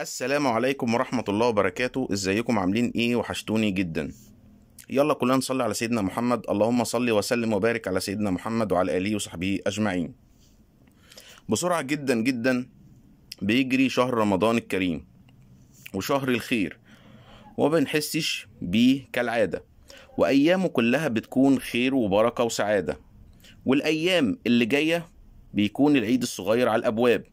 السلام عليكم ورحمة الله وبركاته ازيكم عاملين ايه وحشتوني جدا يلا كلنا نصلي على سيدنا محمد اللهم صل وسلم وبارك على سيدنا محمد وعلى آله وصحبه أجمعين بسرعة جدا جدا بيجري شهر رمضان الكريم وشهر الخير وبنحسش بيه كالعادة وأيامه كلها بتكون خير وبركة وسعادة والأيام اللي جاية بيكون العيد الصغير على الأبواب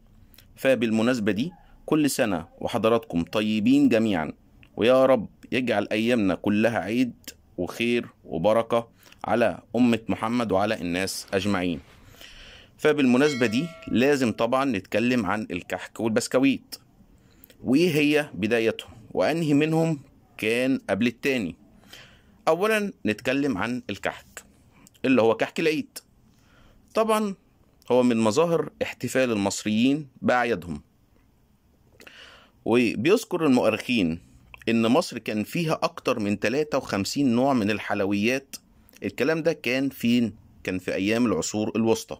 فبالمناسبة دي كل سنة وحضراتكم طيبين جميعا ويا رب يجعل أيامنا كلها عيد وخير وبركة على أمة محمد وعلى الناس أجمعين فبالمناسبة دي لازم طبعا نتكلم عن الكحك والبسكويت وإيه هي بدايتهم وأنهي منهم كان قبل التاني أولا نتكلم عن الكحك اللي هو كحك العيد طبعا هو من مظاهر احتفال المصريين بأعيادهم وبيذكر المؤرخين ان مصر كان فيها اكتر من 53 نوع من الحلويات الكلام ده كان فين كان في ايام العصور الوسطى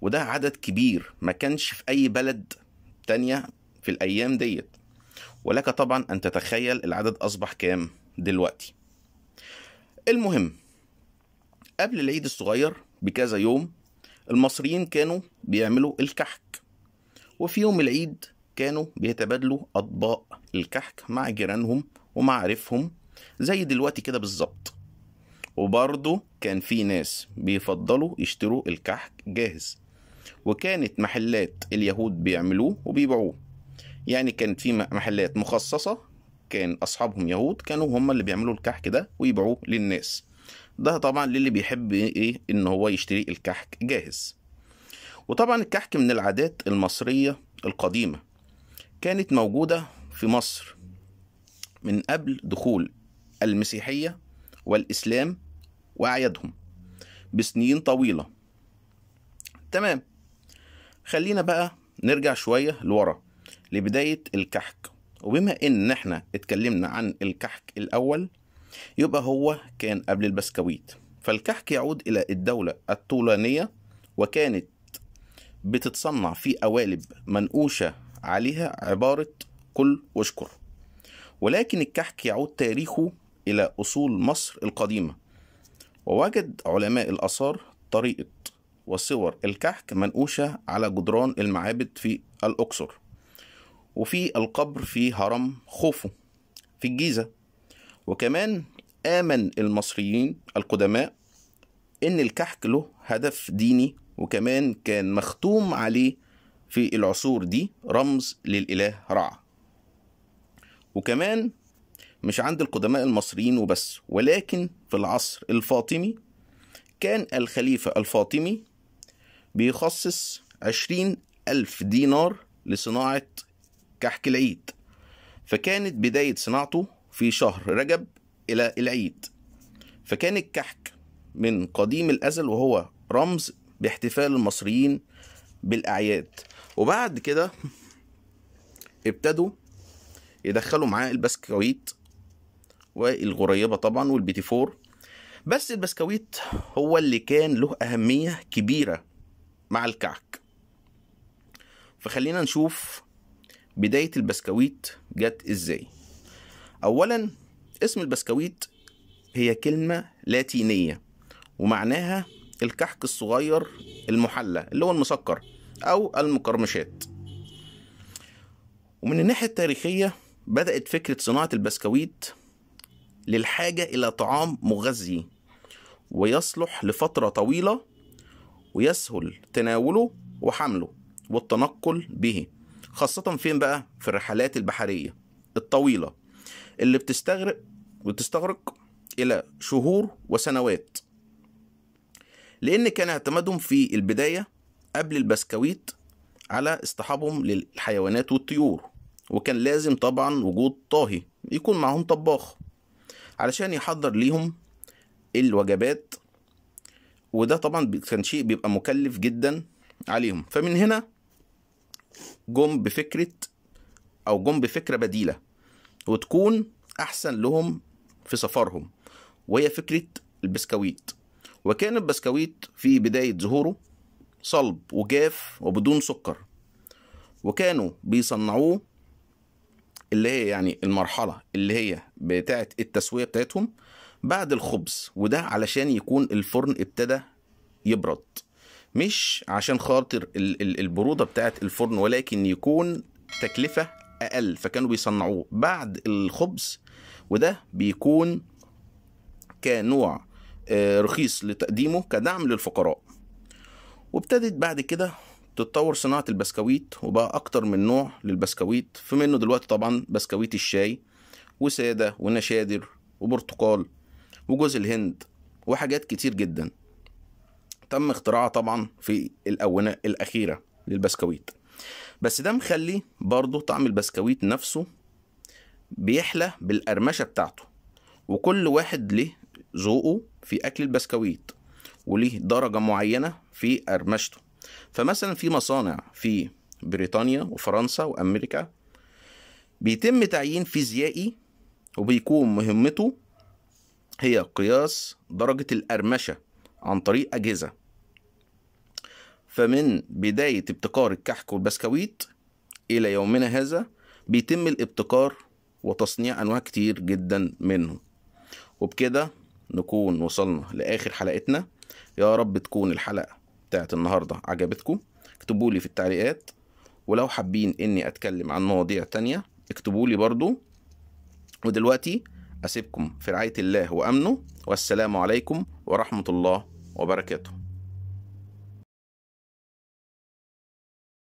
وده عدد كبير ما كانش في اي بلد تانية في الايام ديت ولك طبعا ان تتخيل العدد اصبح كام دلوقتي المهم قبل العيد الصغير بكذا يوم المصريين كانوا بيعملوا الكحك وفي يوم العيد كانوا بيتبادلوا أطباق الكحك مع جيرانهم ومعارفهم زي دلوقتي كده بالظبط وبرضه كان في ناس بيفضلوا يشتروا الكحك جاهز وكانت محلات اليهود بيعملوه وبيبيعوه يعني كانت في محلات مخصصة كان أصحابهم يهود كانوا هم اللي بيعملوا الكحك ده ويبيعوه للناس ده طبعا للي بيحب ايه ان هو يشتري الكحك جاهز وطبعا الكحك من العادات المصرية القديمة كانت موجودة في مصر من قبل دخول المسيحية والإسلام وأعيادهم بسنين طويلة تمام خلينا بقى نرجع شوية لورا لبداية الكحك وبما إن إحنا اتكلمنا عن الكحك الأول يبقى هو كان قبل البسكويت فالكحك يعود إلى الدولة الطولانية وكانت بتتصنع في قوالب منقوشة عليها عبارة كل واشكر ولكن الكحك يعود تاريخه إلى أصول مصر القديمة ووجد علماء الآثار طريقة وصور الكحك منقوشة على جدران المعابد في الأقصر وفي القبر في هرم خوفو في الجيزة وكمان آمن المصريين القدماء إن الكحك له هدف ديني وكمان كان مختوم عليه في العصور دي رمز للإله رع وكمان مش عند القدماء المصريين وبس ولكن في العصر الفاطمي كان الخليفة الفاطمي بيخصص عشرين ألف دينار لصناعة كحك العيد فكانت بداية صناعته في شهر رجب إلى العيد فكان الكحك من قديم الأزل وهو رمز باحتفال المصريين بالأعياد وبعد كده ابتدوا يدخلوا معاه البسكويت والغريبه طبعا والبيتي فور بس البسكويت هو اللي كان له اهميه كبيره مع الكعك فخلينا نشوف بدايه البسكويت جت ازاي اولا اسم البسكويت هي كلمه لاتينيه ومعناها الكحك الصغير المحلى اللي هو المسكر أو المقرمشات ومن الناحية التاريخية بدأت فكرة صناعة البسكويت للحاجة إلى طعام مغذي ويصلح لفترة طويلة ويسهل تناوله وحمله والتنقل به خاصة فين بقى؟ في الرحلات البحرية الطويلة اللي بتستغرق وتستغرق إلى شهور وسنوات لأن كان اعتمادهم في البداية قبل البسكويت على اصطحابهم للحيوانات والطيور وكان لازم طبعا وجود طاهي يكون معهم طباخ علشان يحضر ليهم الوجبات وده طبعا كان شيء بيبقى مكلف جدا عليهم فمن هنا جم بفكرة أو جم بفكرة بديلة وتكون أحسن لهم في سفرهم وهي فكرة البسكويت وكان البسكويت في بداية ظهوره صلب وجاف وبدون سكر وكانوا بيصنعوه اللي هي يعني المرحلة اللي هي بتاعة التسوية بتاعتهم بعد الخبز وده علشان يكون الفرن ابتدى يبرد مش عشان خاطر البرودة بتاعة الفرن ولكن يكون تكلفة أقل فكانوا بيصنعوه بعد الخبز وده بيكون كنوع آه، رخيص لتقديمه كدعم للفقراء وابتدت بعد كده تتطور صناعة البسكويت وبقى أكتر من نوع للبسكويت في منه دلوقتي طبعا بسكويت الشاي وسادة ونشادر وبرتقال وجوز الهند وحاجات كتير جدا تم اختراعها طبعا في الأونة الأخيرة للبسكويت بس ده مخلي برضه طعم البسكويت نفسه بيحلى بالقرمشة بتاعته وكل واحد ليه ذوقه في أكل البسكويت وليه درجه معينه في قرمشته فمثلا في مصانع في بريطانيا وفرنسا وامريكا بيتم تعيين فيزيائي وبيكون مهمته هي قياس درجة الأرمشة عن طريق أجهزة فمن بداية ابتكار الكحك والبسكويت إلى يومنا هذا بيتم الابتكار وتصنيع أنواع كتير جدا منه وبكده نكون وصلنا لآخر حلقتنا يا رب تكون الحلقة بتاعت النهاردة عجبتكم اكتبوا لي في التعليقات ولو حابين اني اتكلم عن مواضيع تانية اكتبوا لي برضو ودلوقتي اسيبكم في رعاية الله وامنه والسلام عليكم ورحمة الله وبركاته